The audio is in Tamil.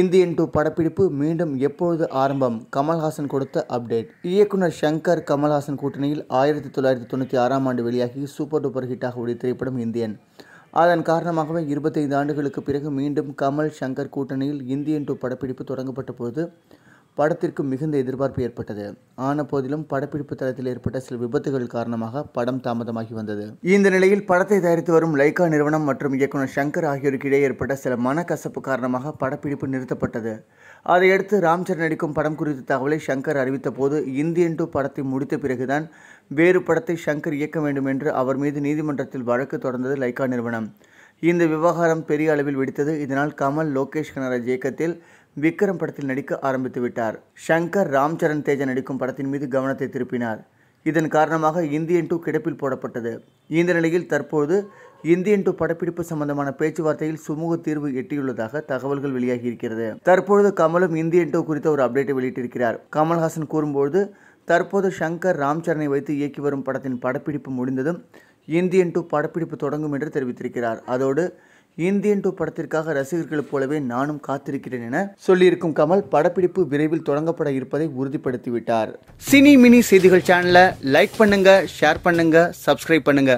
இந்தியன் டூ படப்பிடிப்பு மீண்டும் எப்பொழுது ஆரம்பம் கமல்ஹாசன் கொடுத்த அப்டேட் இயக்குனர் ஷங்கர் கமல்ஹாசன் கூட்டணியில் ஆயிரத்தி தொள்ளாயிரத்தி தொண்ணூற்றி ஆறாம் ஆண்டு வெளியாகி சூப்பர் டூப்பர் ஹிட்டாக உடைய திரைப்படம் இந்தியன் அதன் காரணமாகவே இருபத்தைந்து ஆண்டுகளுக்கு பிறகு மீண்டும் கமல் ஷங்கர் கூட்டணியில் இந்தியன் டூ படப்பிடிப்பு தொடங்கப்பட்ட போது படத்திற்கு மிகுந்த எதிர்பார்ப்பு ஏற்பட்டது ஆன போதிலும் படப்பிடிப்பு தளத்தில் ஏற்பட்ட சில விபத்துகள் காரணமாக படம் தாமதமாகி வந்தது இந்த நிலையில் படத்தை தயாரித்து வரும் லைகா நிறுவனம் மற்றும் இயக்குனர் சங்கர் ஆகியோருக்கு இடையே ஏற்பட்ட சில மனக்கசப்பு காரணமாக படப்பிடிப்பு நிறுத்தப்பட்டது அதையடுத்து ராம்சர் நடிக்கும் படம் குறித்த தகவலை சங்கர் அறிவித்த போது இந்தியன் டூ படத்தை முடித்த பிறகுதான் வேறு படத்தை சங்கர் இயக்க வேண்டும் என்று அவர் மீது நீதிமன்றத்தில் வழக்கு தொடர்ந்தது லைகா நிறுவனம் இந்த விவகாரம் பெரிய அளவில் வெடித்தது இதனால் கமல் லோகேஷ் கனராஜ் இயக்கத்தில் விக்ரம் படத்தில் நடிக்க ஆரம்பித்து விட்டார் ஷங்கர் ராம் சரண் தேஜா நடிக்கும் படத்தின் மீது கவனத்தை திருப்பினார் இதன் காரணமாக இந்தியன் டூ கிடப்பில் போடப்பட்டது இந்த நிலையில் தற்போது இந்தியன் டூ படப்பிடிப்பு சம்பந்தமான பேச்சுவார்த்தையில் சுமூக தீர்வு எட்டியுள்ளதாக தகவல்கள் வெளியாகி இருக்கிறது தற்பொழுது கமலும் இந்தியன் டூ குறித்த ஒரு அப்டேட்டை வெளியிட்டிருக்கிறார் கமல்ஹாசன் கூறும்போது தற்போது ஷங்கர் ராம்சரனை வைத்து இயக்கி வரும் படத்தின் படப்பிடிப்பு முடிந்ததும் இந்தியன் டூ படப்பிடிப்பு தொடங்கும் என்று தெரிவித்திருக்கிறார் அதோடு இந்தியன் டூ படத்திற்காக ரசிகர்களைப் போலவே நானும் காத்திருக்கிறேன் என சொல்லியிருக்கும் கமல் படப்பிடிப்பு விரைவில் தொடங்கப்பட இருப்பதை உறுதிப்படுத்திவிட்டார் சினி மினி செய்திகள் சேனலை லைக் பண்ணுங்க ஷேர் பண்ணுங்க சப்ஸ்கிரைப் பண்ணுங்க